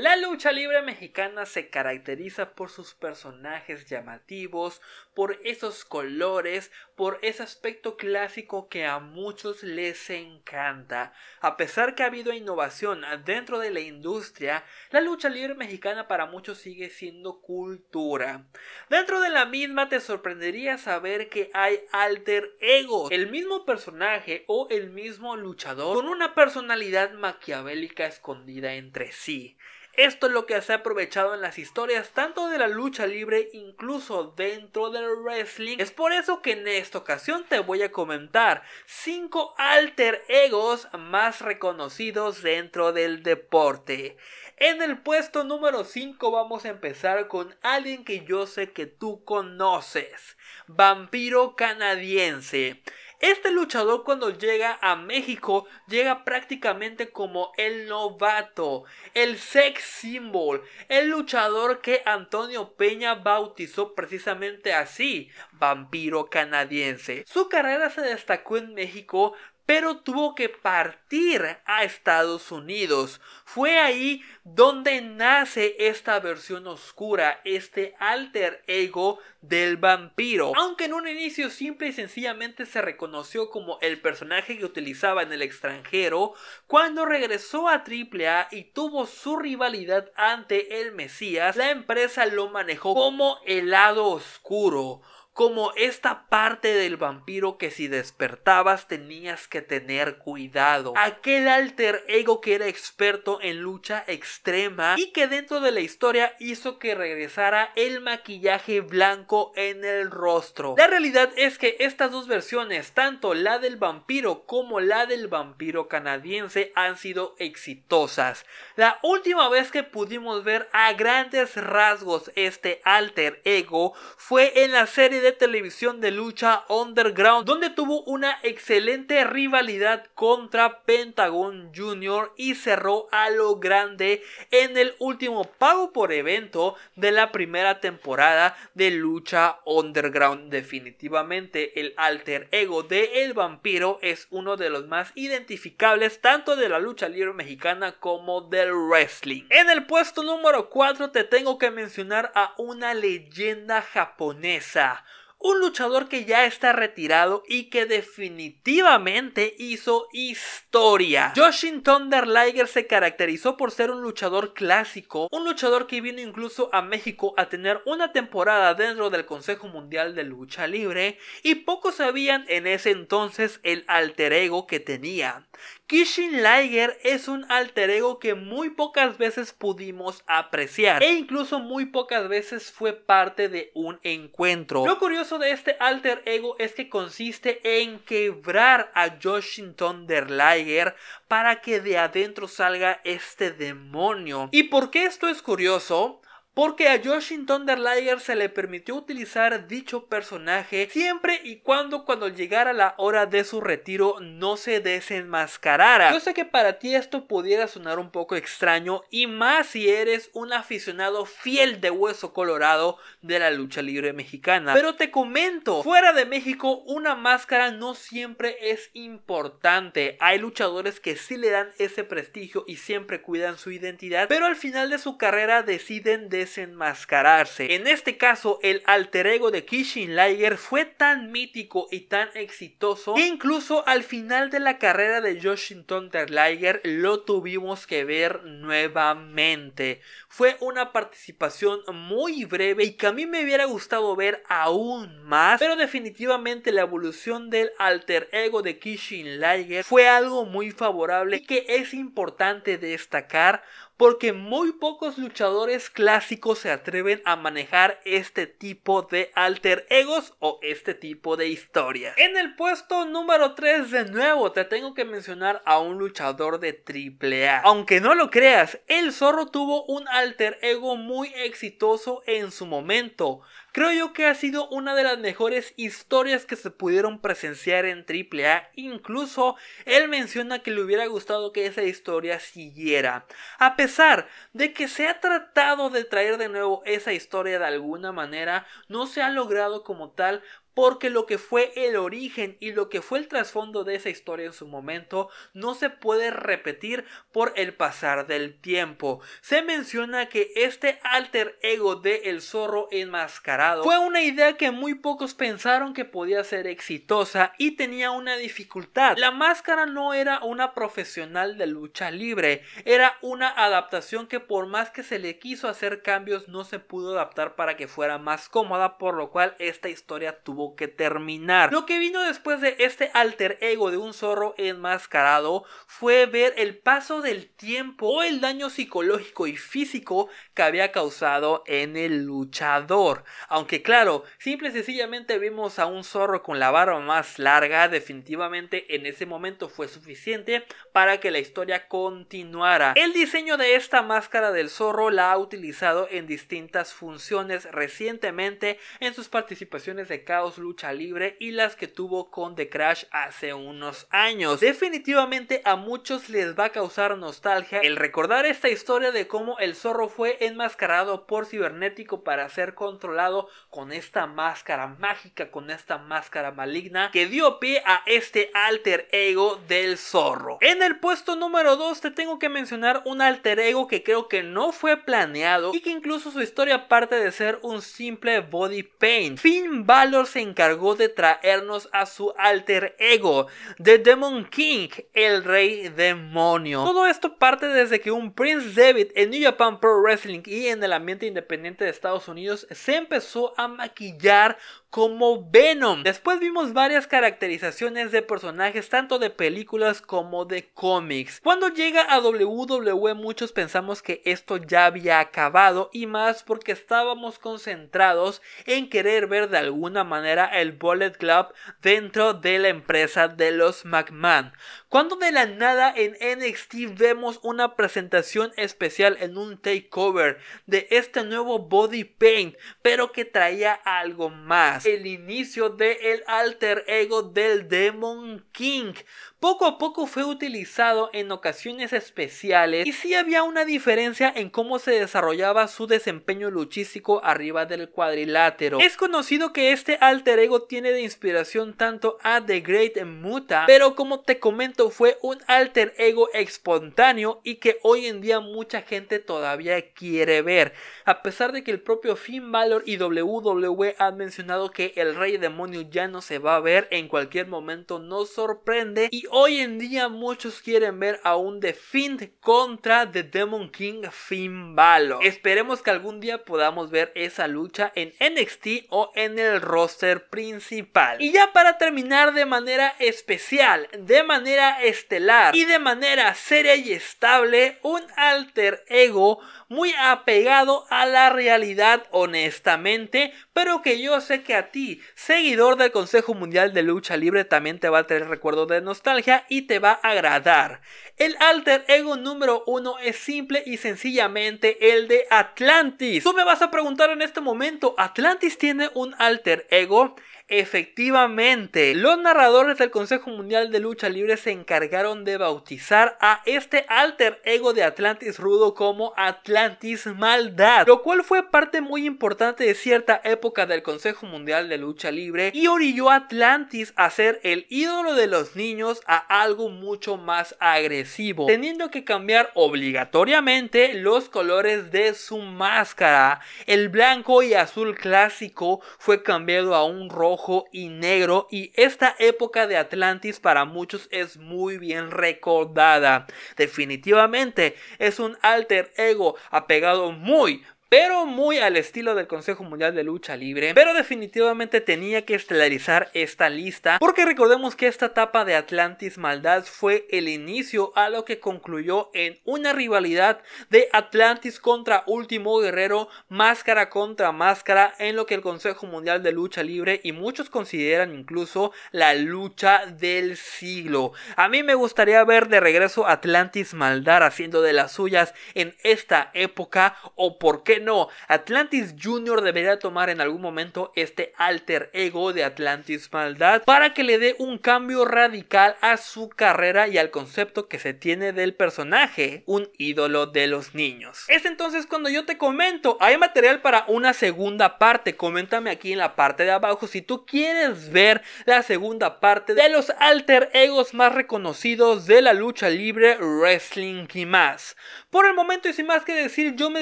La lucha libre mexicana se caracteriza por sus personajes llamativos, por esos colores, por ese aspecto clásico que a muchos les encanta. A pesar que ha habido innovación dentro de la industria, la lucha libre mexicana para muchos sigue siendo cultura. Dentro de la misma te sorprendería saber que hay alter ego, el mismo personaje o el mismo luchador con una personalidad maquiavélica escondida entre sí. Esto es lo que se ha aprovechado en las historias tanto de la lucha libre incluso dentro del wrestling. Es por eso que en esta ocasión te voy a comentar 5 alter egos más reconocidos dentro del deporte. En el puesto número 5 vamos a empezar con alguien que yo sé que tú conoces, Vampiro Canadiense. Este luchador cuando llega a México llega prácticamente como el novato, el sex symbol, el luchador que Antonio Peña bautizó precisamente así, vampiro canadiense. Su carrera se destacó en México pero tuvo que partir a Estados Unidos. Fue ahí donde nace esta versión oscura, este alter ego del vampiro. Aunque en un inicio simple y sencillamente se reconoció como el personaje que utilizaba en el extranjero, cuando regresó a AAA y tuvo su rivalidad ante el Mesías, la empresa lo manejó como el lado oscuro como esta parte del vampiro que si despertabas tenías que tener cuidado. Aquel alter ego que era experto en lucha extrema y que dentro de la historia hizo que regresara el maquillaje blanco en el rostro. La realidad es que estas dos versiones, tanto la del vampiro como la del vampiro canadiense, han sido exitosas. La última vez que pudimos ver a grandes rasgos este alter ego fue en la serie de televisión de lucha Underground, donde tuvo una excelente rivalidad contra Pentagon Jr. y cerró a lo grande en el último pago por evento de la primera temporada de lucha Underground. Definitivamente el alter ego de El Vampiro es uno de los más identificables tanto de la lucha libre mexicana como del wrestling. En el puesto número 4 te tengo que mencionar a una leyenda japonesa, un luchador que ya está retirado y que definitivamente hizo historia. Joshin Thunder se caracterizó por ser un luchador clásico, un luchador que vino incluso a México a tener una temporada dentro del Consejo Mundial de Lucha Libre y pocos sabían en ese entonces el alter ego que tenía. Kishin Liger es un alter ego que muy pocas veces pudimos apreciar e incluso muy pocas veces fue parte de un encuentro. Lo curioso de este alter ego es que consiste en quebrar a Joshin Thunder Liger para que de adentro salga este demonio. ¿Y por qué esto es curioso? porque a Joshin Thunder se le permitió utilizar dicho personaje siempre y cuando cuando llegara la hora de su retiro no se desenmascarara. Yo sé que para ti esto pudiera sonar un poco extraño y más si eres un aficionado fiel de hueso colorado de la lucha libre mexicana, pero te comento, fuera de México una máscara no siempre es importante, hay luchadores que sí le dan ese prestigio y siempre cuidan su identidad, pero al final de su carrera deciden de enmascararse. En este caso, el alter ego de Kishin Liger fue tan mítico y tan exitoso que incluso al final de la carrera de Joshin Thunder Liger lo tuvimos que ver nuevamente. Fue una participación muy breve y que a mí me hubiera gustado ver aún más, pero definitivamente la evolución del alter ego de Kishin Liger fue algo muy favorable y que es importante destacar porque muy pocos luchadores clásicos se atreven a manejar este tipo de alter egos o este tipo de historia En el puesto número 3 de nuevo te tengo que mencionar a un luchador de AAA. Aunque no lo creas, el zorro tuvo un alter ego muy exitoso en su momento. Creo yo que ha sido una de las mejores historias que se pudieron presenciar en AAA. Incluso él menciona que le hubiera gustado que esa historia siguiera. A pesar de que se ha tratado de traer de nuevo esa historia de alguna manera, no se ha logrado como tal porque lo que fue el origen y lo que fue el trasfondo de esa historia en su momento no se puede repetir por el pasar del tiempo. Se menciona que este alter ego de el zorro enmascarado fue una idea que muy pocos pensaron que podía ser exitosa y tenía una dificultad. La máscara no era una profesional de lucha libre, era una adaptación que por más que se le quiso hacer cambios no se pudo adaptar para que fuera más cómoda, por lo cual esta historia tuvo que terminar. Lo que vino después de este alter ego de un zorro enmascarado fue ver el paso del tiempo o el daño psicológico y físico que había causado en el luchador. Aunque claro, simple y sencillamente vimos a un zorro con la barba más larga, definitivamente en ese momento fue suficiente para que la historia continuara. El diseño de esta máscara del zorro la ha utilizado en distintas funciones recientemente en sus participaciones de Caos lucha libre y las que tuvo con The Crash hace unos años. Definitivamente a muchos les va a causar nostalgia el recordar esta historia de cómo el zorro fue enmascarado por cibernético para ser controlado con esta máscara mágica, con esta máscara maligna que dio pie a este alter ego del zorro. En el puesto número 2 te tengo que mencionar un alter ego que creo que no fue planeado y que incluso su historia parte de ser un simple body paint. Finn Balor se encargó de traernos a su alter ego, The Demon King, el rey demonio. Todo esto parte desde que un Prince David en New Japan Pro Wrestling y en el ambiente independiente de Estados Unidos se empezó a maquillar como Venom. Después vimos varias caracterizaciones de personajes tanto de películas como de cómics. Cuando llega a WWE muchos pensamos que esto ya había acabado y más porque estábamos concentrados en querer ver de alguna manera el Bullet Club dentro de la empresa de los McMahon. Cuando de la nada en NXT vemos una presentación especial en un takeover de este nuevo body paint, pero que traía algo más el inicio del el alter ego del Demon King poco a poco fue utilizado en ocasiones especiales y sí había una diferencia en cómo se desarrollaba su desempeño luchístico arriba del cuadrilátero. Es conocido que este alter ego tiene de inspiración tanto a The Great Muta, pero como te comento fue un alter ego espontáneo y que hoy en día mucha gente todavía quiere ver, a pesar de que el propio Finn Balor y WWE han mencionado que el Rey Demonio ya no se va a ver en cualquier momento, nos sorprende y hoy en día muchos quieren ver a un The Fiend contra The Demon King Finn Esperemos que algún día podamos ver esa lucha en NXT o en el roster principal. Y ya para terminar de manera especial, de manera estelar y de manera seria y estable, un alter ego muy apegado a la realidad honestamente, pero que yo sé que a ti, seguidor del Consejo Mundial de Lucha Libre, también te va a tener recuerdo de nostalgia y te va a agradar. El alter ego número uno es simple y sencillamente el de Atlantis. Tú me vas a preguntar en este momento, ¿Atlantis tiene un alter ego? Efectivamente, los narradores del Consejo Mundial de Lucha Libre se encargaron de bautizar a este alter ego de Atlantis rudo como Atlantis Maldad, lo cual fue parte muy importante de cierta época del Consejo Mundial de Lucha Libre y orilló a Atlantis a ser el ídolo de los niños a algo mucho más agresivo, teniendo que cambiar obligatoriamente los colores de su máscara. El blanco y azul clásico fue cambiado a un rojo y negro y esta época de Atlantis para muchos es muy bien recordada. Definitivamente es un alter ego apegado muy pero muy al estilo del Consejo Mundial de Lucha Libre. Pero definitivamente tenía que estelarizar esta lista, porque recordemos que esta etapa de Atlantis Maldad fue el inicio a lo que concluyó en una rivalidad de Atlantis contra Último Guerrero, máscara contra máscara, en lo que el Consejo Mundial de Lucha Libre y muchos consideran incluso la lucha del siglo. A mí me gustaría ver de regreso Atlantis Maldad haciendo de las suyas en esta época, o por qué no, Atlantis Jr. debería tomar en algún momento este alter ego de Atlantis Maldad para que le dé un cambio radical a su carrera y al concepto que se tiene del personaje, un ídolo de los niños. Es entonces cuando yo te comento, hay material para una segunda parte, coméntame aquí en la parte de abajo si tú quieres ver la segunda parte de los alter egos más reconocidos de la lucha libre, wrestling y más. Por el momento y sin más que decir, yo me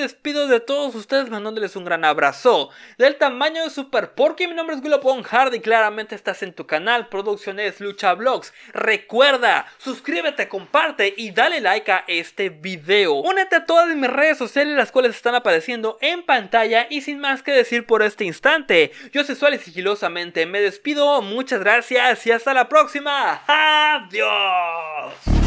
despido de todos ustedes mandándoles un gran abrazo. Del tamaño de Super Porky, mi nombre es Willopon Hard y claramente estás en tu canal Producciones Lucha Blogs. Recuerda, suscríbete, comparte y dale like a este video. Únete a todas mis redes sociales las cuales están apareciendo en pantalla y sin más que decir por este instante, yo sexual y sigilosamente me despido, muchas gracias y hasta la próxima. Adiós.